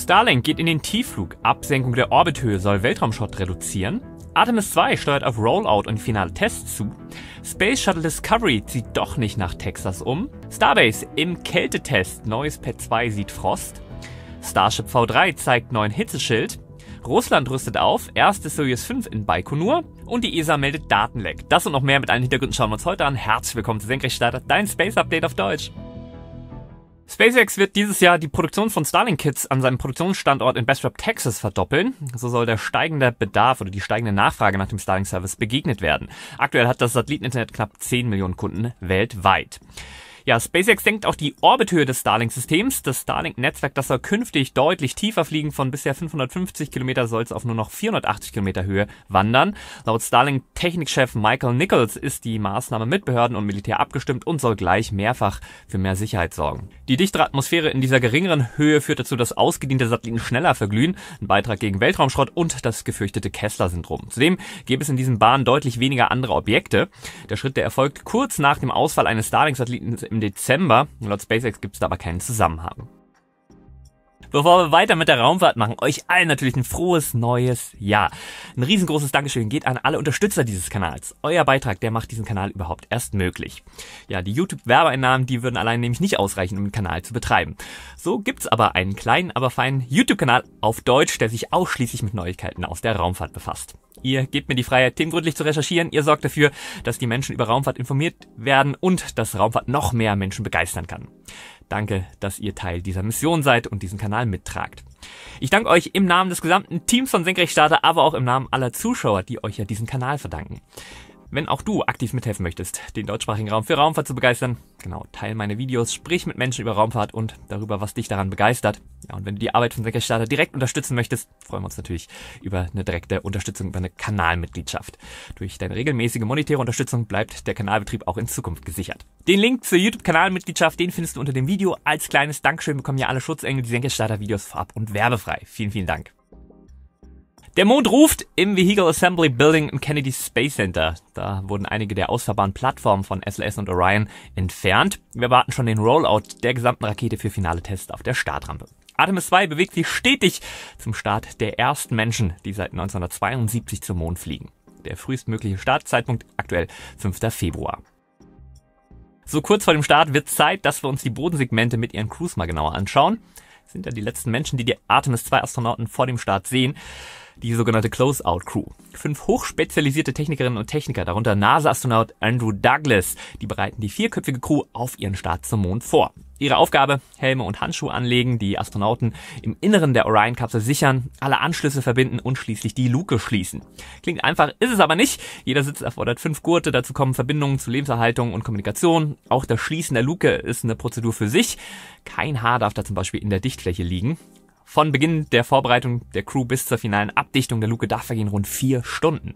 Starlink geht in den Tiefflug, Absenkung der Orbithöhe soll Weltraumschrott reduzieren, Artemis 2 steuert auf Rollout und finale Tests zu, Space Shuttle Discovery zieht doch nicht nach Texas um, Starbase im Kältetest, neues Pad 2 sieht Frost, Starship V3 zeigt neuen Hitzeschild, Russland rüstet auf, erste Soyuz 5 in Baikonur und die ESA meldet Datenleck. Das und noch mehr mit allen Hintergründen schauen wir uns heute an. Herzlich willkommen zu Senkrechtstarter, dein Space Update auf Deutsch. SpaceX wird dieses Jahr die Produktion von Starlink Kits an seinem Produktionsstandort in Bastrop, Texas verdoppeln. So soll der steigende Bedarf oder die steigende Nachfrage nach dem Starlink Service begegnet werden. Aktuell hat das Satelliteninternet knapp 10 Millionen Kunden weltweit. Ja, SpaceX senkt auch die Orbithöhe des Starlink-Systems. Das Starlink-Netzwerk, das soll künftig deutlich tiefer fliegen. Von bisher 550 Kilometer soll es auf nur noch 480 Kilometer Höhe wandern. Laut Starlink-Technikchef Michael Nichols ist die Maßnahme mit Behörden und Militär abgestimmt und soll gleich mehrfach für mehr Sicherheit sorgen. Die dichtere Atmosphäre in dieser geringeren Höhe führt dazu, dass ausgediente Satelliten schneller verglühen. Ein Beitrag gegen Weltraumschrott und das gefürchtete Kessler-Syndrom. Zudem gäbe es in diesen Bahnen deutlich weniger andere Objekte. Der Schritt, der erfolgt kurz nach dem Ausfall eines Starlink-Satelliten im Dezember. Laut SpaceX gibt es da aber keinen Zusammenhang. Bevor wir weiter mit der Raumfahrt machen, euch allen natürlich ein frohes neues Jahr. Ein riesengroßes Dankeschön geht an alle Unterstützer dieses Kanals. Euer Beitrag, der macht diesen Kanal überhaupt erst möglich. Ja, die YouTube-Werbeeinnahmen, die würden allein nämlich nicht ausreichen, um den Kanal zu betreiben. So gibt's aber einen kleinen, aber feinen YouTube-Kanal auf Deutsch, der sich ausschließlich mit Neuigkeiten aus der Raumfahrt befasst. Ihr gebt mir die Freiheit, Themen gründlich zu recherchieren. Ihr sorgt dafür, dass die Menschen über Raumfahrt informiert werden und dass Raumfahrt noch mehr Menschen begeistern kann. Danke, dass ihr Teil dieser Mission seid und diesen Kanal mittragt. Ich danke euch im Namen des gesamten Teams von Senkrechtstarter, aber auch im Namen aller Zuschauer, die euch ja diesen Kanal verdanken. Wenn auch du aktiv mithelfen möchtest, den deutschsprachigen Raum für Raumfahrt zu begeistern, genau, teil meine Videos, sprich mit Menschen über Raumfahrt und darüber, was dich daran begeistert. Ja, und wenn du die Arbeit von Senkerstarter direkt unterstützen möchtest, freuen wir uns natürlich über eine direkte Unterstützung über eine Kanalmitgliedschaft. Durch deine regelmäßige monetäre Unterstützung bleibt der Kanalbetrieb auch in Zukunft gesichert. Den Link zur YouTube-Kanalmitgliedschaft, den findest du unter dem Video. Als kleines Dankeschön bekommen ja alle Schutzengel die Senkerstarter Videos vorab und werbefrei. Vielen, vielen Dank. Der Mond ruft im Vehicle Assembly Building im Kennedy Space Center. Da wurden einige der ausfahrbaren Plattformen von SLS und Orion entfernt. Wir warten schon den Rollout der gesamten Rakete für finale Tests auf der Startrampe. Artemis 2 bewegt sich stetig zum Start der ersten Menschen, die seit 1972 zum Mond fliegen. Der frühestmögliche Startzeitpunkt aktuell 5. Februar. So kurz vor dem Start wird Zeit, dass wir uns die Bodensegmente mit ihren Crews mal genauer anschauen. sind ja die letzten Menschen, die die Artemis 2 Astronauten vor dem Start sehen die sogenannte Close-Out Crew. Fünf hochspezialisierte Technikerinnen und Techniker, darunter NASA-Astronaut Andrew Douglas, die bereiten die vierköpfige Crew auf ihren Start zum Mond vor. Ihre Aufgabe, Helme und Handschuhe anlegen, die Astronauten im Inneren der Orion-Kapsel sichern, alle Anschlüsse verbinden und schließlich die Luke schließen. Klingt einfach, ist es aber nicht. Jeder Sitz erfordert fünf Gurte, dazu kommen Verbindungen zu Lebenserhaltung und Kommunikation. Auch das Schließen der Luke ist eine Prozedur für sich. Kein Haar darf da zum Beispiel in der Dichtfläche liegen. Von Beginn der Vorbereitung der Crew bis zur finalen Abdichtung der Luke Duff vergehen rund vier Stunden.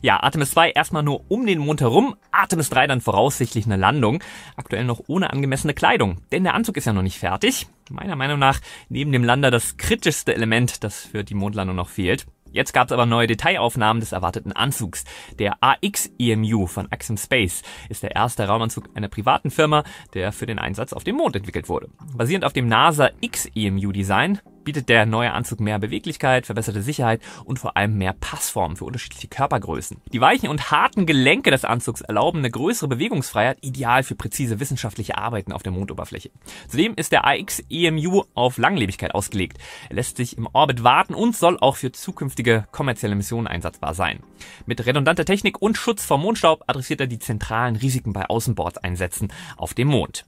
Ja, Artemis 2 erstmal nur um den Mond herum, Artemis 3 dann voraussichtlich eine Landung, aktuell noch ohne angemessene Kleidung, denn der Anzug ist ja noch nicht fertig. Meiner Meinung nach neben dem Lander das kritischste Element, das für die Mondlandung noch fehlt. Jetzt gab es aber neue Detailaufnahmen des erwarteten Anzugs. Der AX-EMU von Axim Space ist der erste Raumanzug einer privaten Firma, der für den Einsatz auf dem Mond entwickelt wurde. Basierend auf dem NASA X-EMU-Design bietet der neue Anzug mehr Beweglichkeit, verbesserte Sicherheit und vor allem mehr Passform für unterschiedliche Körpergrößen. Die weichen und harten Gelenke des Anzugs erlauben eine größere Bewegungsfreiheit, ideal für präzise wissenschaftliche Arbeiten auf der Mondoberfläche. Zudem ist der AX EMU auf Langlebigkeit ausgelegt. Er lässt sich im Orbit warten und soll auch für zukünftige kommerzielle Missionen einsatzbar sein. Mit redundanter Technik und Schutz vor Mondstaub adressiert er die zentralen Risiken bei Außenbordseinsätzen auf dem Mond.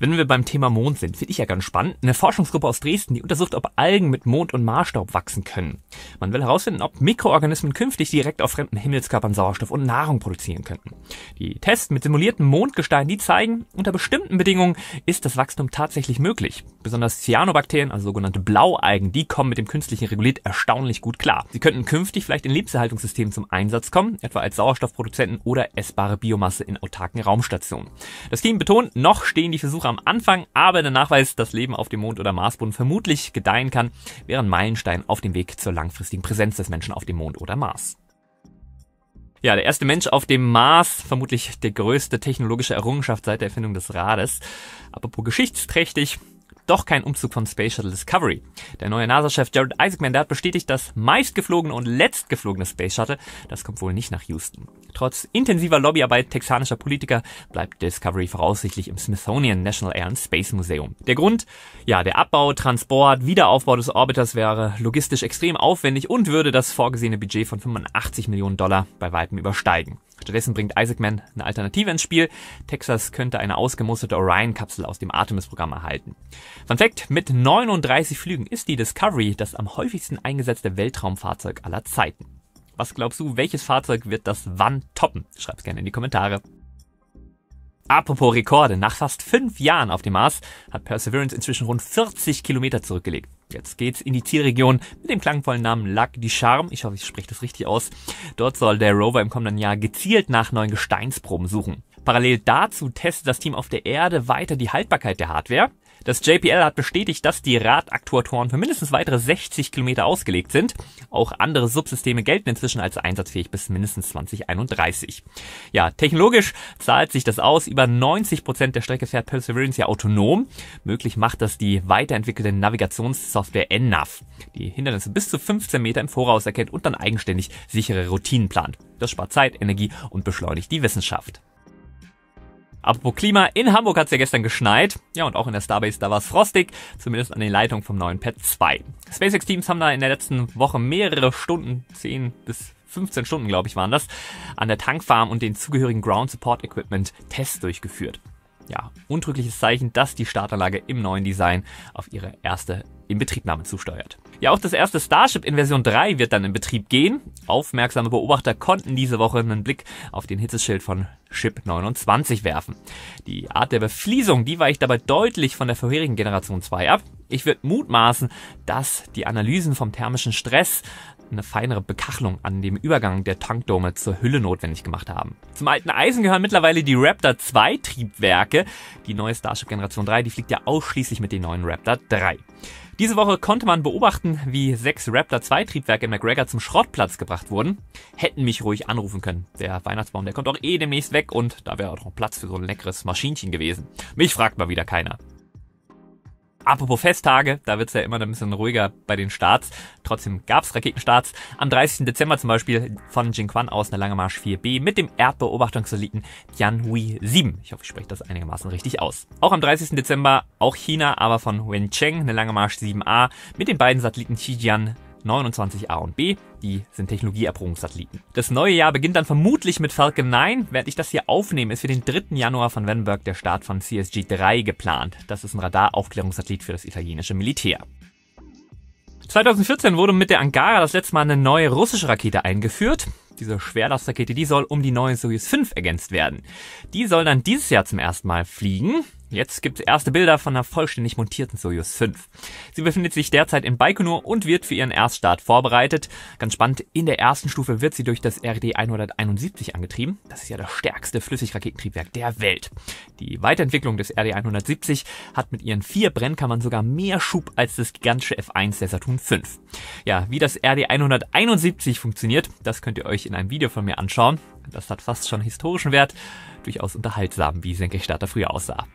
Wenn wir beim Thema Mond sind, finde ich ja ganz spannend, eine Forschungsgruppe aus Dresden, die untersucht, ob Algen mit Mond- und Marsstaub wachsen können. Man will herausfinden, ob Mikroorganismen künftig direkt auf fremden Himmelskörpern Sauerstoff und Nahrung produzieren könnten. Die Tests mit simulierten Mondgestein, die zeigen, unter bestimmten Bedingungen ist das Wachstum tatsächlich möglich. Besonders Cyanobakterien, also sogenannte Blaualgen, die kommen mit dem künstlichen Regolith erstaunlich gut klar. Sie könnten künftig vielleicht in Lebenserhaltungssystemen zum Einsatz kommen, etwa als Sauerstoffproduzenten oder essbare Biomasse in autarken Raumstationen. Das Team betont, noch stehen die Versuche hoch am Anfang, aber der Nachweis, dass Leben auf dem Mond oder Marsboden vermutlich gedeihen kann, wäre ein Meilenstein auf dem Weg zur langfristigen Präsenz des Menschen auf dem Mond oder Mars. Ja, der erste Mensch auf dem Mars, vermutlich der größte technologische Errungenschaft seit der Erfindung des Rades. Apropos geschichtsträchtig, doch kein Umzug von Space Shuttle Discovery. Der neue NASA-Chef Jared Isaacman der hat bestätigt, das meistgeflogene und letztgeflogene Space Shuttle, das kommt wohl nicht nach Houston. Trotz intensiver Lobbyarbeit texanischer Politiker bleibt Discovery voraussichtlich im Smithsonian National Air and Space Museum. Der Grund? Ja, der Abbau, Transport, Wiederaufbau des Orbiters wäre logistisch extrem aufwendig und würde das vorgesehene Budget von 85 Millionen Dollar bei weitem übersteigen. Stattdessen bringt Isaacman eine Alternative ins Spiel. Texas könnte eine ausgemusterte Orion-Kapsel aus dem Artemis-Programm erhalten. Fun Fact, mit 39 Flügen ist die Discovery das am häufigsten eingesetzte Weltraumfahrzeug aller Zeiten. Was glaubst du, welches Fahrzeug wird das wann toppen? Schreib's gerne in die Kommentare. Apropos Rekorde, nach fast fünf Jahren auf dem Mars hat Perseverance inzwischen rund 40 Kilometer zurückgelegt. Jetzt geht's in die Zielregion mit dem klangvollen Namen Lac du Charme. Ich hoffe, ich spreche das richtig aus. Dort soll der Rover im kommenden Jahr gezielt nach neuen Gesteinsproben suchen. Parallel dazu testet das Team auf der Erde weiter die Haltbarkeit der Hardware. Das JPL hat bestätigt, dass die Radaktuatoren für mindestens weitere 60 Kilometer ausgelegt sind. Auch andere Subsysteme gelten inzwischen als einsatzfähig bis mindestens 2031. Ja, technologisch zahlt sich das aus. Über 90 Prozent der Strecke fährt Perseverance ja autonom. Möglich macht das die weiterentwickelte Navigationssoftware NNAV, die Hindernisse bis zu 15 Meter im Voraus erkennt und dann eigenständig sichere Routinen plant. Das spart Zeit, Energie und beschleunigt die Wissenschaft. Apropos Klima, in Hamburg hat es ja gestern geschneit. Ja, und auch in der Starbase, da war es frostig, zumindest an den Leitungen vom neuen Pad 2. SpaceX-Teams haben da in der letzten Woche mehrere Stunden, 10 bis 15 Stunden, glaube ich, waren das, an der Tankfarm und den zugehörigen Ground Support Equipment Tests durchgeführt. Ja, untrügliches Zeichen, dass die Startanlage im neuen Design auf ihre erste Inbetriebnahme zusteuert. Ja, auch das erste Starship in Version 3 wird dann in Betrieb gehen. Aufmerksame Beobachter konnten diese Woche einen Blick auf den Hitzeschild von Chip 29 werfen. Die Art der Befliesung, die weicht dabei deutlich von der vorherigen Generation 2 ab. Ich würde mutmaßen, dass die Analysen vom thermischen Stress eine feinere Bekachelung an dem Übergang der Tankdome zur Hülle notwendig gemacht haben. Zum alten Eisen gehören mittlerweile die Raptor 2 Triebwerke. Die neue Starship Generation 3, die fliegt ja ausschließlich mit den neuen Raptor 3. Diese Woche konnte man beobachten, wie sechs Raptor 2 Triebwerke in McGregor zum Schrottplatz gebracht wurden. Hätten mich ruhig anrufen können. Der Weihnachtsbaum, der kommt auch eh demnächst weg und da wäre auch noch Platz für so ein leckeres Maschinchen gewesen. Mich fragt mal wieder keiner. Apropos Festtage, da wird's ja immer ein bisschen ruhiger bei den Starts. Trotzdem gab's Raketenstarts. Am 30. Dezember zum Beispiel von Jingquan aus eine lange Marsch 4B mit dem Erdbeobachtungssatelliten Tianhui 7. Ich hoffe, ich spreche das einigermaßen richtig aus. Auch am 30. Dezember auch China, aber von Wencheng eine lange Marsch 7A mit den beiden Satelliten Xijian 29a und b, die sind Technologieerprobungssatelliten. Das neue Jahr beginnt dann vermutlich mit Falcon 9. Während ich das hier aufnehme, ist für den 3. Januar von Vandenberg der Start von CSG-3 geplant. Das ist ein Radaraufklärungssatellit für das italienische Militär. 2014 wurde mit der Angara das letzte Mal eine neue russische Rakete eingeführt. Diese Schwerlastrakete, die soll um die neue Soyuz 5 ergänzt werden. Die soll dann dieses Jahr zum ersten Mal fliegen. Jetzt gibt es erste Bilder von einer vollständig montierten Soyuz 5. Sie befindet sich derzeit in Baikonur und wird für ihren Erststart vorbereitet. Ganz spannend, in der ersten Stufe wird sie durch das RD-171 angetrieben. Das ist ja das stärkste Flüssigraketentriebwerk der Welt. Die Weiterentwicklung des RD-170 hat mit ihren vier Brennkammern sogar mehr Schub als das gigantische F1 der Saturn V. Ja, wie das RD-171 funktioniert, das könnt ihr euch in einem Video von mir anschauen. Das hat fast schon historischen Wert, durchaus unterhaltsam, wie Senkrechtstarter früher aussah.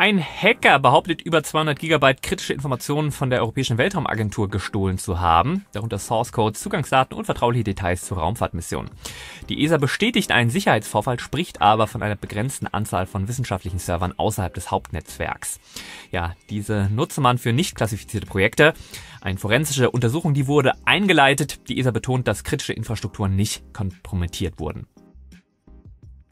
Ein Hacker behauptet, über 200 Gigabyte kritische Informationen von der Europäischen Weltraumagentur gestohlen zu haben, darunter Source Codes, Zugangsdaten und vertrauliche Details zur Raumfahrtmission. Die ESA bestätigt einen Sicherheitsvorfall, spricht aber von einer begrenzten Anzahl von wissenschaftlichen Servern außerhalb des Hauptnetzwerks. Ja, diese nutze man für nicht klassifizierte Projekte. Eine forensische Untersuchung, die wurde eingeleitet. Die ESA betont, dass kritische Infrastrukturen nicht kompromittiert wurden.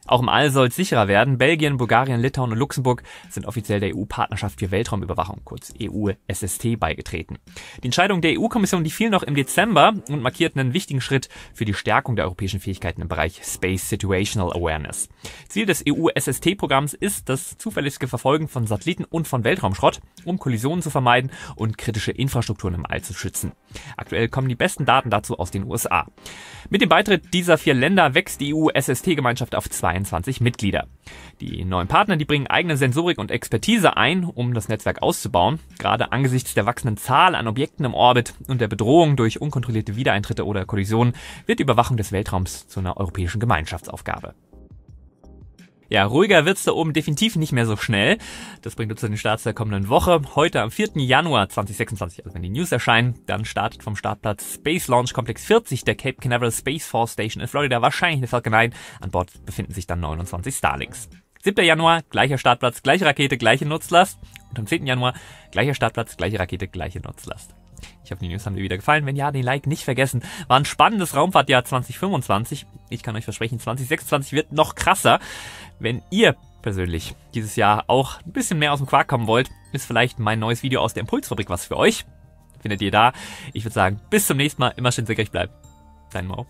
Auch im All soll es sicherer werden. Belgien, Bulgarien, Litauen und Luxemburg sind offiziell der EU-Partnerschaft für Weltraumüberwachung, kurz EU-SST, beigetreten. Die Entscheidung der EU-Kommission, die fiel noch im Dezember und markiert einen wichtigen Schritt für die Stärkung der europäischen Fähigkeiten im Bereich Space Situational Awareness. Ziel des EU-SST-Programms ist das zuverlässige Verfolgen von Satelliten und von Weltraumschrott, um Kollisionen zu vermeiden und kritische Infrastrukturen im All zu schützen. Aktuell kommen die besten Daten dazu aus den USA. Mit dem Beitritt dieser vier Länder wächst die EU-SST-Gemeinschaft auf zwei 22 Mitglieder. Die neuen Partner, die bringen eigene Sensorik und Expertise ein, um das Netzwerk auszubauen. Gerade angesichts der wachsenden Zahl an Objekten im Orbit und der Bedrohung durch unkontrollierte Wiedereintritte oder Kollisionen wird die Überwachung des Weltraums zu einer europäischen Gemeinschaftsaufgabe. Ja, ruhiger wird's da oben definitiv nicht mehr so schnell. Das bringt uns zu den Starts der kommenden Woche. Heute am 4. Januar 2026, also wenn die News erscheinen, dann startet vom Startplatz Space Launch Complex 40 der Cape Canaveral Space Force Station in Florida wahrscheinlich eine Falcon 9. An Bord befinden sich dann 29 Starlings. 7. Januar, gleicher Startplatz, gleiche Rakete, gleiche Nutzlast. Und am 10. Januar, gleicher Startplatz, gleiche Rakete, gleiche Nutzlast. Ich hoffe, die News haben dir wieder gefallen. Wenn ja, den Like nicht vergessen. War ein spannendes Raumfahrtjahr 2025. Ich kann euch versprechen, 2026 wird noch krasser. Wenn ihr persönlich dieses Jahr auch ein bisschen mehr aus dem Quark kommen wollt, ist vielleicht mein neues Video aus der Impulsfabrik was für euch. Findet ihr da. Ich würde sagen, bis zum nächsten Mal. Immer schön sicher bleiben. Dein Mau.